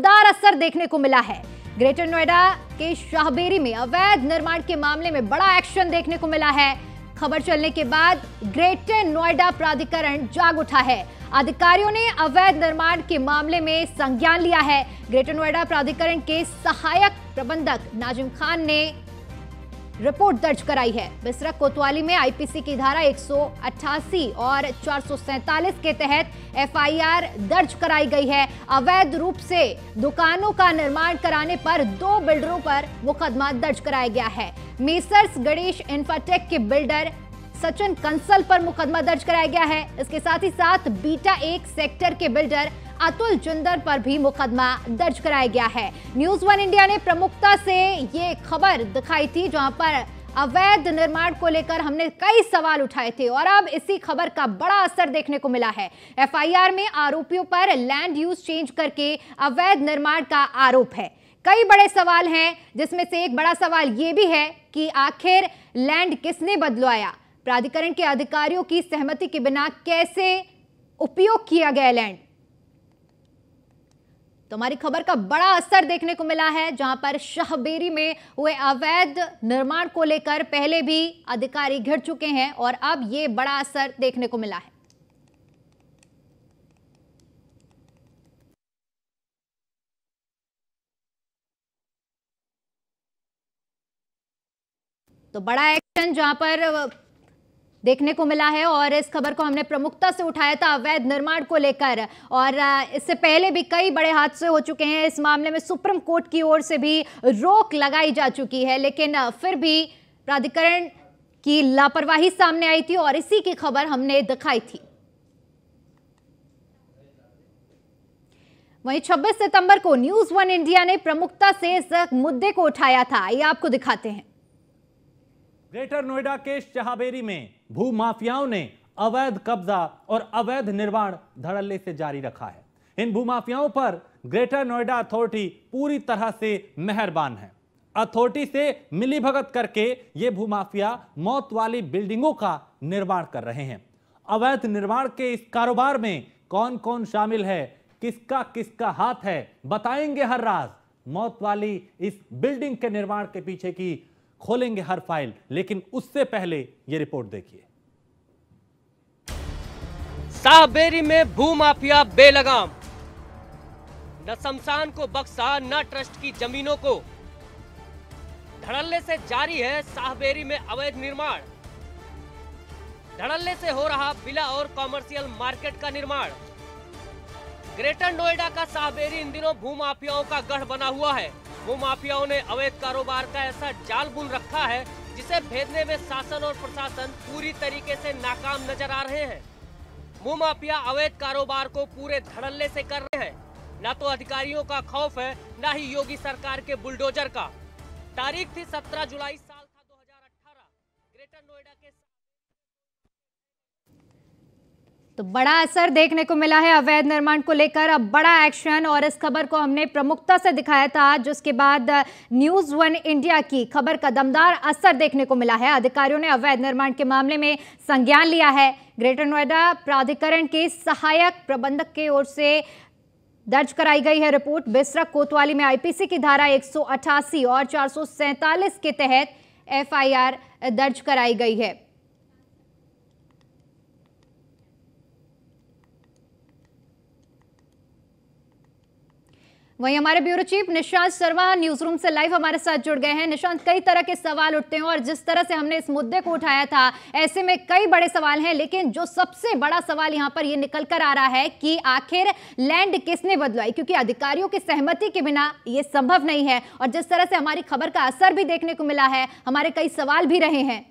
दार असर देखने को मिला है ग्रेटर नोएडा के शाहबेरी में अवैध निर्माण के मामले में बड़ा एक्शन देखने को मिला है खबर चलने के बाद ग्रेटर नोएडा प्राधिकरण जाग उठा है अधिकारियों ने अवैध निर्माण के मामले में संज्ञान लिया है ग्रेटर नोएडा प्राधिकरण के सहायक प्रबंधक नाजिम खान ने रिपोर्ट दर्ज कराई है बिस्रक कोतवाली में आईपीसी की धारा 188 और चार के तहत एफआईआर दर्ज कराई गई है अवैध रूप से दुकानों का निर्माण कराने पर दो बिल्डरों पर मुकदमा दर्ज कराया गया है मेसर्स गणेश इंफाटेक के बिल्डर सचिन कंसल पर मुकदमा दर्ज कराया गया है इसके साथ ही साथ बीटा एक सेक्टर के बिल्डर अतुल जिंदर पर भी मुकदमा दर्ज कराया गया है न्यूज वन इंडिया ने प्रमुखता से ये खबर दिखाई थी जहां पर अवैध निर्माण को लेकर हमने कई सवाल उठाए थे और अब इसी खबर का बड़ा असर देखने को मिला है एफआईआर में आरोपियों पर लैंड यूज चेंज करके अवैध निर्माण का आरोप है कई बड़े सवाल हैं जिसमें से एक बड़ा सवाल ये भी है कि आखिर लैंड किसने बदलवाया प्राधिकरण के अधिकारियों की सहमति के बिना कैसे उपयोग किया गया लैंड तो हमारी खबर का बड़ा असर देखने को मिला है जहां पर शाहबेरी में हुए अवैध निर्माण को लेकर पहले भी अधिकारी घिर चुके हैं और अब ये बड़ा असर देखने को मिला है तो बड़ा एक्शन जहां पर देखने को मिला है और इस खबर को हमने प्रमुखता से उठाया था अवैध निर्माण को लेकर और इससे पहले भी कई बड़े हादसे हो चुके हैं इस मामले में सुप्रीम कोर्ट की ओर से भी रोक लगाई जा चुकी है लेकिन फिर भी प्राधिकरण की लापरवाही सामने आई थी और इसी की खबर हमने दिखाई थी वहीं 26 सितंबर को न्यूज वन इंडिया ने प्रमुखता से इस मुद्दे को उठाया था ये आपको दिखाते हैं ग्रेटर नोएडा के शहाबेरी में भू माफियाओं ने अवैध कब्जा और अवैध निर्माण धड़ल्ले से जारी रखा है इन भूमाफियाओं पर ग्रेटर नोएडा अथॉरिटी पूरी तरह से मेहरबान है अथॉरिटी से मिलीभगत करके ये भूमाफिया मौत वाली बिल्डिंगों का निर्माण कर रहे हैं अवैध निर्माण के इस कारोबार में कौन कौन शामिल है किसका किसका हाथ है बताएंगे हर राज मौत वाली इस बिल्डिंग के निर्माण के पीछे की खोलेंगे हर फाइल लेकिन उससे पहले ये रिपोर्ट देखिए साहबेरी में भू माफिया बेलगाम न शमशान को बक्सा न ट्रस्ट की जमीनों को धड़ल्ले से जारी है साहबेरी में अवैध निर्माण धड़ल्ले से हो रहा बिला और कॉमर्शियल मार्केट का निर्माण ग्रेटर नोएडा का साहबेरी इन दिनों भू माफियाओं का गढ़ बना हुआ है वो माफियाओं ने अवैध कारोबार का ऐसा जाल बुन रखा है जिसे भेदने में शासन और प्रशासन पूरी तरीके से नाकाम नजर आ रहे हैं वो माफिया अवैध कारोबार को पूरे धड़ल्ले से कर रहे हैं न तो अधिकारियों का खौफ है न ही योगी सरकार के बुलडोजर का तारीख थी सत्रह जुलाई साल था दो ग्रेटर नोएडा के तो बड़ा असर देखने को मिला है अवैध निर्माण को लेकर अब बड़ा एक्शन और इस खबर को हमने प्रमुखता से दिखाया था आज उसके बाद न्यूज वन इंडिया की खबर का दमदार असर देखने को मिला है अधिकारियों ने अवैध निर्माण के मामले में संज्ञान लिया है ग्रेटर नोएडा प्राधिकरण के सहायक प्रबंधक की ओर से दर्ज कराई गई है रिपोर्ट बिस्रक कोतवाली में आईपीसी की धारा एक और चार के तहत एफ दर्ज कराई गई है वहीं हमारे bureau chief Nishant Sharma newsroom से लाइव हमारे साथ जुड़ गए हैं निशांत कई तरह के सवाल उठते हैं और जिस तरह से हमने इस मुद्दे को उठाया था ऐसे में कई बड़े सवाल हैं लेकिन जो सबसे बड़ा सवाल यहाँ पर ये निकल कर आ रहा है कि आखिर लैंड किसने बदलवाई क्योंकि अधिकारियों की सहमति के बिना ये संभव नहीं है और जिस तरह से हमारी खबर का असर भी देखने को मिला है हमारे कई सवाल भी रहे हैं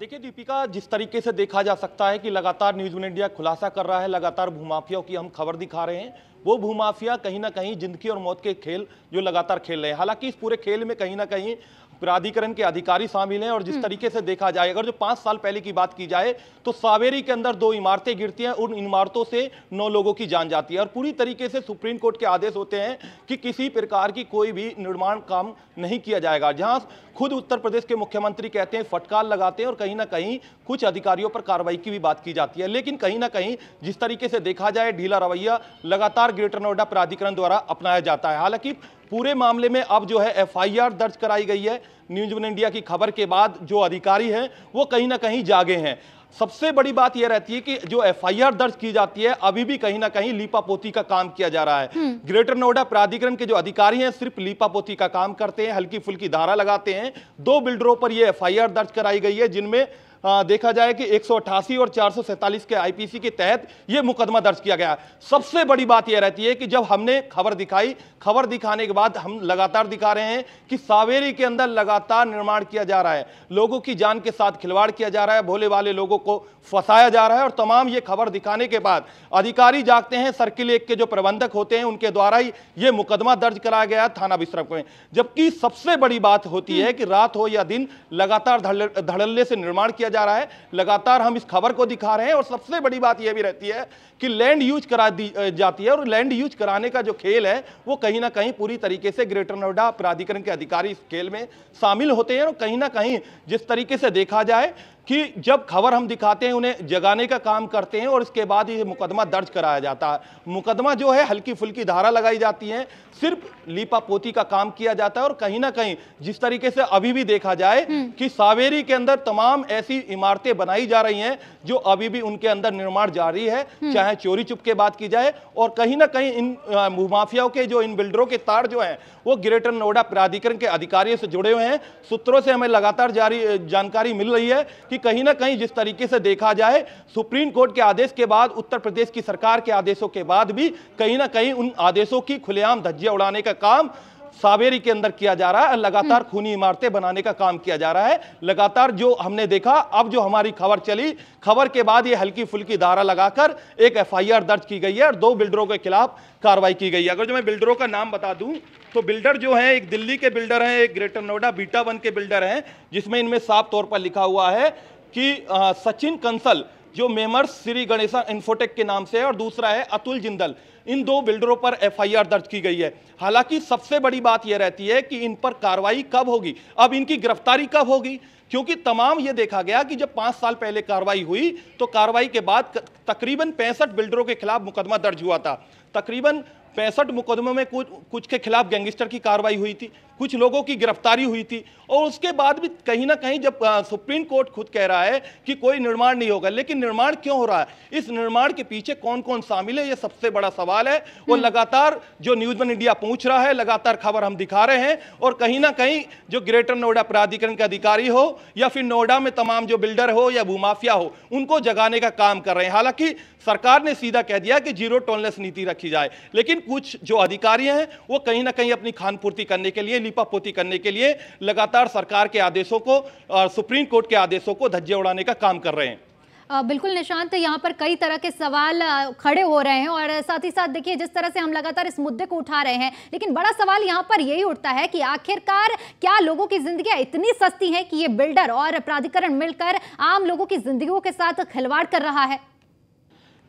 देखिए दीपिका जिस तरीके से देखा जा सकता है कि लगातार न्यूज वन इंडिया खुलासा कर रहा है लगातार भूमाफियाओं की हम खबर दिखा रहे हैं वो भूमाफिया कहीं ना कहीं जिंदगी और मौत के खेल जो लगातार खेल रहे हैं हालांकि इस पूरे खेल में कहीं ना कहीं प्राधिकरण के अधिकारी शामिल हैं और जिस हम्म। तरीके से देखा जाए अगर जो पांच साल पहले की बात की जाए तो सावेरी के अंदर दो इमारतें गिरती हैं उन इमारतों से नौ लोगों की जान जाती है और पूरी तरीके से सुप्रीम कोर्ट के आदेश होते हैं कि किसी प्रकार की कोई भी निर्माण काम नहीं किया जाएगा जहां खुद उत्तर प्रदेश के मुख्यमंत्री कहते हैं फटकार लगाते हैं और कहीं ना कहीं कुछ अधिकारियों पर कार्रवाई की भी बात की जाती है लेकिन कहीं ना कहीं जिस तरीके से देखा जाए ढीला रवैया लगातार ग्रेटर नोएडा प्राधिकरण द्वारा अपनाया जाता है हालांकि पूरे मामले में अब जो है एफआईआर दर्ज कराई गई है न्यूज वन इंडिया की खबर के बाद जो अधिकारी हैं वो कहीं ना कहीं जागे हैं सबसे बड़ी बात यह रहती है कि जो एफआईआर दर्ज की जाती है अभी भी कहीं ना कहीं लीपापोती का काम किया जा रहा है हम्म। ग्रेटर नोएडा प्राधिकरण के जो अधिकारी हैं सिर्फ लीपापोती का काम करते हैं हल्की फुल्की धारा लगाते हैं दो बिल्डरों पर यह एफआईआर दर्ज कराई गई है जिनमें देखा जाए कि 188 और 447 के आईपीसी के तहत यह मुकदमा दर्ज किया गया सबसे बड़ी बात यह रहती है कि जब हमने खबर दिखाई खबर दिखाने के बाद हम लगातार दिखा रहे हैं कि सावेरी के अंदर लगातार निर्माण किया जा रहा है लोगों की जान के साथ खिलवाड़ किया जा रहा है भोले वाले लोगों को फंसाया जा रहा है और तमाम ये खबर दिखाने के बाद अधिकारी जागते हैं सर्किल एक के जो प्रबंधक होते हैं उनके द्वारा ही ये मुकदमा दर्ज कराया गया थाना विश्रम में जबकि सबसे बड़ी बात होती है कि रात हो या दिन लगातार धड़ल्ले से निर्माण किया जा रहा है लगातार हम इस खबर को दिखा रहे हैं और सबसे बड़ी बात यह भी रहती है कि लैंड यूज करा दी जाती है और लैंड यूज कराने का जो खेल है वो कहीं ना कहीं पूरी तरीके से ग्रेटर नोएडा प्राधिकरण के अधिकारी इस खेल में शामिल होते हैं और कहीं ना कहीं जिस तरीके से देखा जाए कि जब खबर हम दिखाते हैं उन्हें जगाने का काम करते हैं और इसके बाद ये मुकदमा दर्ज कराया जाता है मुकदमा जो है हल्की फुल्की धारा लगाई जाती है सिर्फ लीपा पोती का काम किया जाता है और कहीं ना कहीं जिस तरीके से अभी भी देखा जाए हम्म। कि सावेरी के अंदर तमाम ऐसी इमारतें बनाई जा रही हैं जो अभी भी उनके अंदर निर्माण जारी है हम्म। चाहे चोरी चुप के बात की जाए और कहीं ना कहीं इन भूमाफियाओं के जो इन बिल्डरों के तार जो हैं वो ग्रेटर नोएडा प्राधिकरण के अधिकारियों से जुड़े हुए हैं सूत्रों से हमें लगातार जारी जानकारी मिल रही है कि कि कहीं ना कहीं जिस तरीके से देखा जाए सुप्रीम कोर्ट के आदेश के बाद उत्तर प्रदेश की सरकार के आदेशों के बाद भी कहीं ना कहीं उन आदेशों की खुलेआम धज्जियां उड़ाने का काम सावेरी के अंदर किया जा रहा है लगातार हम्म। खूनी इमारतें बनाने का काम किया जा रहा है लगातार जो हमने देखा अब जो हमारी खबर चली खबर के बाद ये हल्की फुल्की धारा लगाकर एक एफआईआर दर्ज की गई है और दो बिल्डरों के खिलाफ कार्रवाई की गई है अगर जो मैं बिल्डरों का नाम बता दूं तो बिल्डर जो है एक दिल्ली के बिल्डर हैं एक ग्रेटर नोएडा बीटा वन के बिल्डर हैं जिसमें इनमें साफ तौर पर लिखा हुआ है कि सचिन कंसल जो मेमर्स श्री गणेशा इन्फोटेक के नाम से है और दूसरा है अतुल जिंदल इन दो बिल्डरों पर एफआईआर दर्ज की गई है हालांकि सबसे बड़ी बात यह रहती है कि इन पर कार्रवाई कब होगी अब इनकी गिरफ्तारी कब होगी क्योंकि तमाम ये देखा गया कि जब पाँच साल पहले कार्रवाई हुई तो कार्रवाई के बाद तकरीबन पैंसठ बिल्डरों के खिलाफ मुकदमा दर्ज हुआ था तकरीबन पैंसठ मुकदमों में कुछ कुछ के खिलाफ गैंगस्टर की कार्रवाई हुई थी कुछ लोगों की गिरफ्तारी हुई थी और उसके बाद भी कहीं ना कहीं जब सुप्रीम कोर्ट खुद कह रहा है कि कोई निर्माण नहीं होगा लेकिन निर्माण क्यों हो रहा है इस निर्माण के पीछे कौन कौन शामिल है यह सबसे बड़ा सवाल है और हम्म। लगातार जो न्यूज वन इंडिया पूछ रहा है लगातार खबर हम दिखा रहे हैं और कहीं ना कहीं जो ग्रेटर नोएडा प्राधिकरण के अधिकारी हो या फिर नोएडा में तमाम जो बिल्डर हो या भूमाफिया हो उनको जगाने का काम कर रहे हैं हालांकि सरकार ने सीधा कह दिया कि जीरो टोलनेस नीति रखी जाए लेकिन कुछ जो अधिकारी हैं वो कहीं ना कहीं अपनी खानपूर्ति करने के लिए लीपापोती करने के लिए लगातार सरकार के आदेशों को और सुप्रीम कोर्ट के आदेशों को धज्जे उड़ाने का काम कर रहे हैं बिल्कुल निशांत यहाँ पर कई तरह के सवाल खड़े हो रहे हैं और साथ ही साथ देखिए जिस तरह से हम लगातार इस मुद्दे को उठा रहे हैं लेकिन बड़ा सवाल यहाँ पर यही उठता है कि आखिरकार क्या लोगों की जिंदगियां इतनी सस्ती हैं कि ये बिल्डर और प्राधिकरण मिलकर आम लोगों की जिंदगियों के साथ खिलवाड़ कर रहा है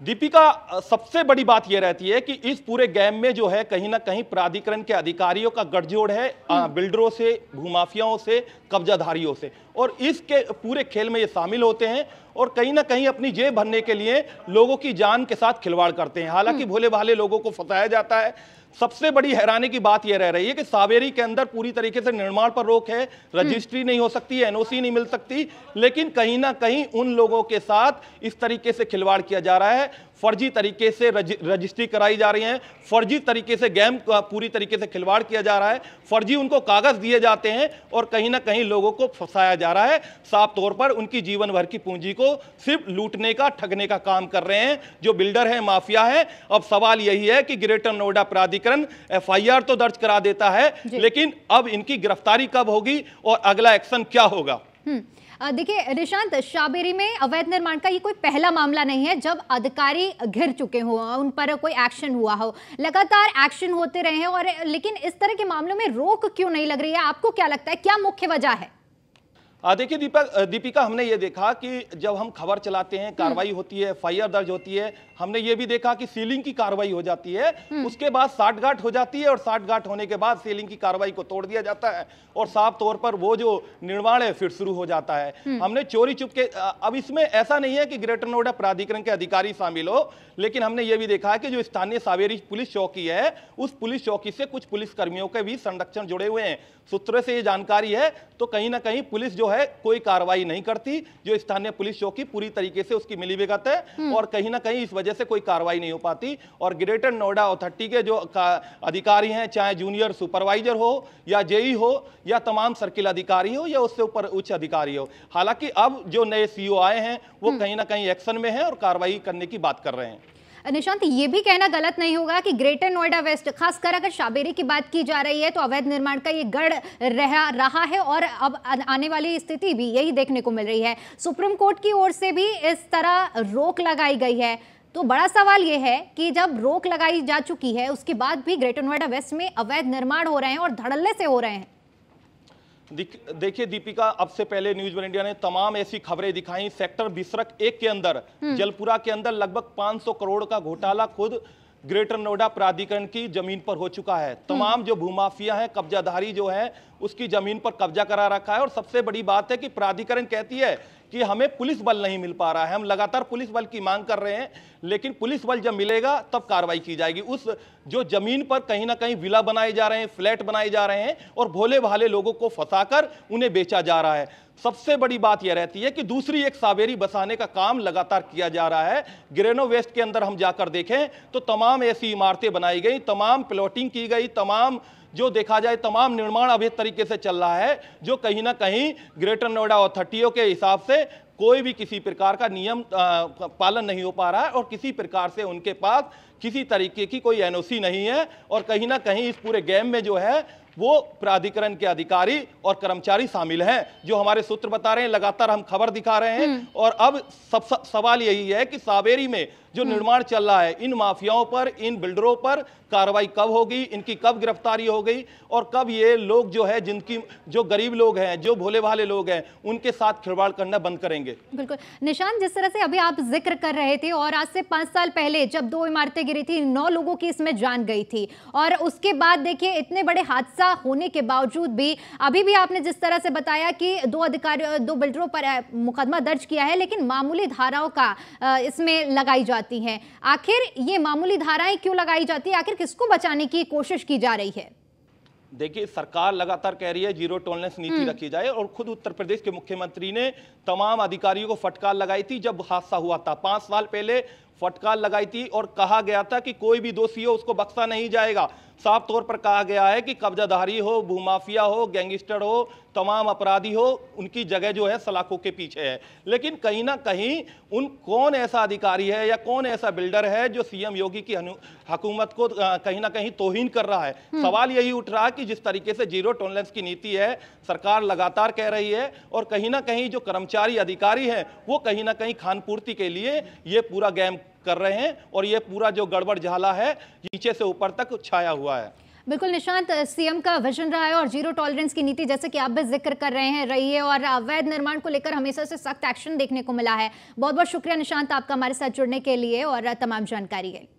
दीपिका सबसे बड़ी बात यह रहती है कि इस पूरे गेम में जो है कहीं ना कहीं प्राधिकरण के अधिकारियों का गठजोड़ है हम्म। बिल्डरों से भूमाफियाओं से कब्जाधारियों से और इसके पूरे खेल में ये शामिल होते हैं और कहीं ना कहीं अपनी जेब भरने के लिए लोगों की जान के साथ खिलवाड़ करते हैं हालांकि हम्म। भोले भाले लोगों को फंसाया जाता है सबसे बड़ी हैरानी की बात यह रह रही है कि सावेरी के अंदर पूरी तरीके से निर्माण पर रोक है हम्म। रजिस्ट्री नहीं हो सकती एनओसी नहीं मिल सकती लेकिन कहीं ना कहीं उन लोगों के साथ इस तरीके से खिलवाड़ किया जा रहा है फर्जी तरीके से रजि, रजिस्ट्री कराई जा रही है फर्जी तरीके से गैम पूरी तरीके से खिलवाड़ किया जा रहा है फर्जी उनको कागज दिए जाते हैं और कहीं ना कहीं लोगों को फंसाया जा रहा है साफ तौर पर उनकी जीवन भर की पूंजी को सिर्फ लूटने का ठगने का काम कर रहे हैं जो बिल्डर है माफिया है अब सवाल यही है कि ग्रेटर नोएडा प्राधिकरण प्राधिकरण एफआईआर तो दर्ज करा देता है लेकिन अब इनकी गिरफ्तारी कब होगी और अगला एक्शन क्या होगा हम्म, देखिए निशांत शाबेरी में अवैध निर्माण का ये कोई पहला मामला नहीं है जब अधिकारी घिर चुके हो उन पर कोई एक्शन हुआ हो लगातार एक्शन होते रहे हैं और लेकिन इस तरह के मामलों में रोक क्यों नहीं लग रही है आपको क्या लगता है क्या मुख्य वजह है देखिए दीपक दीपिका हमने ये देखा कि जब हम खबर चलाते हैं कार्रवाई हम्म। होती है एफ दर्ज होती है हमने ये भी देखा कि सीलिंग की कार्रवाई हो जाती है हम्म। उसके बाद साठगांठ हो जाती है और साठगांठ होने के बाद सीलिंग की कार्रवाई को तोड़ दिया जाता है और साफ तौर पर वो जो निर्माण है फिर शुरू हो जाता है हम्म। हमने चोरी चुप के अब इसमें ऐसा नहीं है कि ग्रेटर नोएडा प्राधिकरण के अधिकारी शामिल हो लेकिन हमने ये भी देखा कि जो स्थानीय सावेरी पुलिस चौकी है उस पुलिस चौकी से कुछ पुलिसकर्मियों के भी संरक्षण जुड़े हुए हैं सूत्रों से ये जानकारी है तो कहीं ना कहीं पुलिस जो है है कोई कार्रवाई नहीं करती जो स्थानीय पुलिस चौकी पूरी तरीके से उसकी मिली विगत है हम्म। और कहीं ना कहीं इस वजह से कोई कार्रवाई नहीं हो पाती और ग्रेटर नोएडा अथॉरिटी के जो अधिकारी हैं चाहे जूनियर सुपरवाइजर हो या जेई हो या तमाम सर्किल अधिकारी हो या उससे ऊपर उच्च अधिकारी हो हालांकि अब जो नए सीईओ आए हैं वो हम्म। कहीं ना कहीं एक्शन में है और कार्रवाई करने की बात कर रहे हैं निशांत ये भी कहना गलत नहीं होगा कि ग्रेटर नोएडा वेस्ट खासकर अगर शाबेरी की बात की जा रही है तो अवैध निर्माण का ये गढ़ रहा रहा है और अब आने वाली स्थिति भी यही देखने को मिल रही है सुप्रीम कोर्ट की ओर से भी इस तरह रोक लगाई गई है तो बड़ा सवाल यह है कि जब रोक लगाई जा चुकी है उसके बाद भी ग्रेटर नोएडा वेस्ट में अवैध निर्माण हो रहे हैं और धड़ल्ले से हो रहे हैं देखिए दीपिका अब से पहले न्यूज वन इंडिया ने तमाम ऐसी खबरें दिखाई सेक्टर बिसरक एक के अंदर हम्म। जलपुरा के अंदर लगभग 500 करोड़ का घोटाला खुद ग्रेटर नोएडा प्राधिकरण की जमीन पर हो चुका है हम्म। तमाम जो भूमाफिया हैं कब्जाधारी जो हैं उसकी जमीन पर कब्जा करा रखा है और सबसे बड़ी बात है कि प्राधिकरण कहती है कि हमें पुलिस बल नहीं मिल पा रहा है हम लगातार पुलिस बल की मांग कर रहे हैं लेकिन पुलिस बल जब मिलेगा तब कार्रवाई की जाएगी उस जो जमीन पर कहीं ना कहीं विला बनाए जा रहे हैं फ्लैट बनाए जा रहे हैं और भोले भाले लोगों को फंसाकर उन्हें बेचा जा रहा है सबसे बड़ी बात यह रहती है कि दूसरी एक सावेरी बसाने का काम लगातार किया जा रहा है ग्रेनो वेस्ट के अंदर हम जाकर देखें तो तमाम ऐसी इमारतें बनाई गई तमाम प्लॉटिंग की गई तमाम जो देखा जाए तमाम निर्माण अभी तरीके से चल रहा है जो कहीं ना कहीं ग्रेटर नोएडा अथॉरिटियों के हिसाब से कोई भी किसी प्रकार का नियम पालन नहीं हो पा रहा है और किसी प्रकार से उनके पास किसी तरीके की कोई एनओसी नहीं है और कहीं ना कहीं इस पूरे गेम में जो है वो प्राधिकरण के अधिकारी और कर्मचारी शामिल हैं जो हमारे सूत्र बता रहे हैं लगातार हम खबर दिखा रहे हैं हम्म। और अब सब सवाल यही है कि सावेरी में जो हम्म। निर्माण चल रहा है इन माफियाओं पर इन बिल्डरों पर कार्रवाई कब होगी इनकी कब गिरफ्तारी हो गई और कब ये लोग जो है जिनकी जो गरीब लोग हैं जो भोले भाले लोग हैं उनके साथ खिलवाड़ करना बंद करेंगे बिल्कुल निशान जिस तरह से अभी आप जिक्र कर रहे थे और आज से पांच साल पहले जब दो इमारतें गिरी थी नौ लोगों की इसमें जान गई थी और उसके बाद देखिए इतने बड़े हादसा होने के बावजूद भी अभी भी आपने जिस तरह से बताया कि दो अधिकारियों दो बिल्डरों पर मुकदमा दर्ज किया है लेकिन मामूली धाराओं का इसमें लगाई जाती जाती हैं आखिर ये मामूली धाराएं क्यों लगाई जाती है आखिर किसको बचाने की कोशिश की जा रही है देखिए सरकार लगातार कह रही है जीरो टॉलरेंस नीति हम्म। रखी जाए और खुद उत्तर प्रदेश के मुख्यमंत्री ने तमाम अधिकारियों को फटकार लगाई थी जब हादसा हुआ था पांच साल पहले फटकार लगाई थी और कहा गया था कि कोई भी दोषी हो उसको बख्शा नहीं जाएगा साफ तौर पर कहा गया है कि कब्जाधारी हो भूमाफिया हो गैंगस्टर हो तमाम अपराधी हो उनकी जगह जो है सलाखों के पीछे है लेकिन कहीं ना कहीं उन कौन ऐसा अधिकारी है या कौन ऐसा बिल्डर है जो सीएम योगी की हकूमत को कहीं ना कहीं तोहिन कर रहा है हम्म। सवाल यही उठ रहा है कि जिस तरीके से जीरो टॉलरेंस की नीति है सरकार लगातार कह रही है और कहीं ना कहीं जो कर्मचारी अधिकारी है वो कहीं ना कहीं खानपूर्ति के लिए ये पूरा गैम कर रहे हैं और ये पूरा जो गड़बड़ झाला है नीचे से ऊपर तक छाया हुआ है बिल्कुल निशांत सीएम का विजन रहा है और जीरो टॉलरेंस की नीति जैसे कि आप भी जिक्र कर रहे हैं रही है और अवैध निर्माण को लेकर हमेशा से सख्त एक्शन देखने को मिला है बहुत बहुत शुक्रिया निशांत आपका हमारे साथ जुड़ने के लिए और तमाम जानकारी के लिए